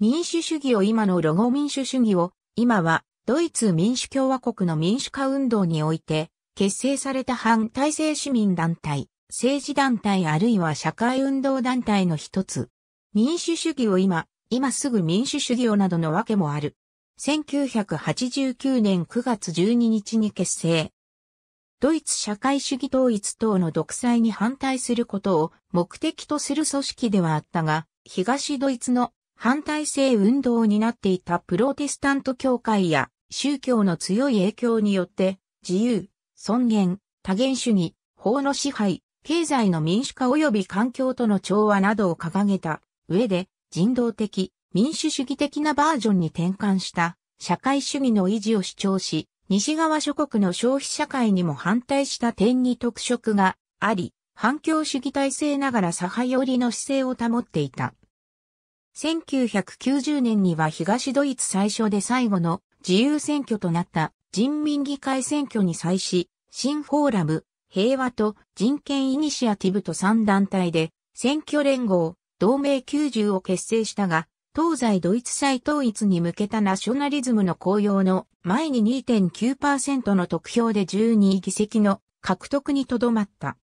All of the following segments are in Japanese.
民主主義を今のロゴ民主主義を、今は、ドイツ民主共和国の民主化運動において、結成された反体制市民団体、政治団体あるいは社会運動団体の一つ。民主主義を今、今すぐ民主主義をなどのわけもある。1989年9月12日に結成。ドイツ社会主義統一等の独裁に反対することを目的とする組織ではあったが、東ドイツの反体制運動になっていたプロテスタント教会や宗教の強い影響によって自由、尊厳、多元主義、法の支配、経済の民主化及び環境との調和などを掲げた上で人道的、民主主義的なバージョンに転換した社会主義の維持を主張し、西側諸国の消費社会にも反対した点に特色があり、反共主義体制ながら左派寄りの姿勢を保っていた。1990年には東ドイツ最初で最後の自由選挙となった人民議会選挙に際し、新フォーラム、平和と人権イニシアティブと3団体で選挙連合、同盟90を結成したが、東西ドイツ再統一に向けたナショナリズムの公用の前に2.9%の得票で12議席の獲得にとどまった。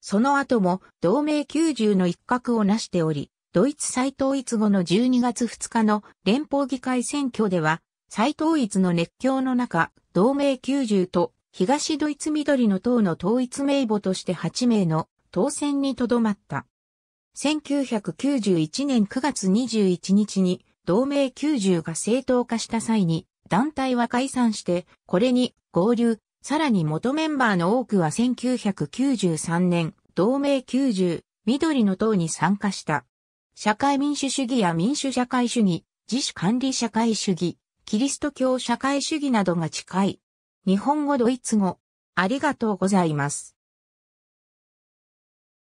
その後も同盟90の一角を成しており、ドイツ再統一後の12月2日の連邦議会選挙では、再統一の熱狂の中、同盟90と東ドイツ緑の党の統一名簿として8名の当選にとどまった。1991年9月21日に同盟90が正当化した際に団体は解散して、これに合流、さらに元メンバーの多くは1993年同盟90緑の党に参加した。社会民主主義や民主社会主義、自主管理社会主義、キリスト教社会主義などが近い。日本語ドイツ語。ありがとうございます。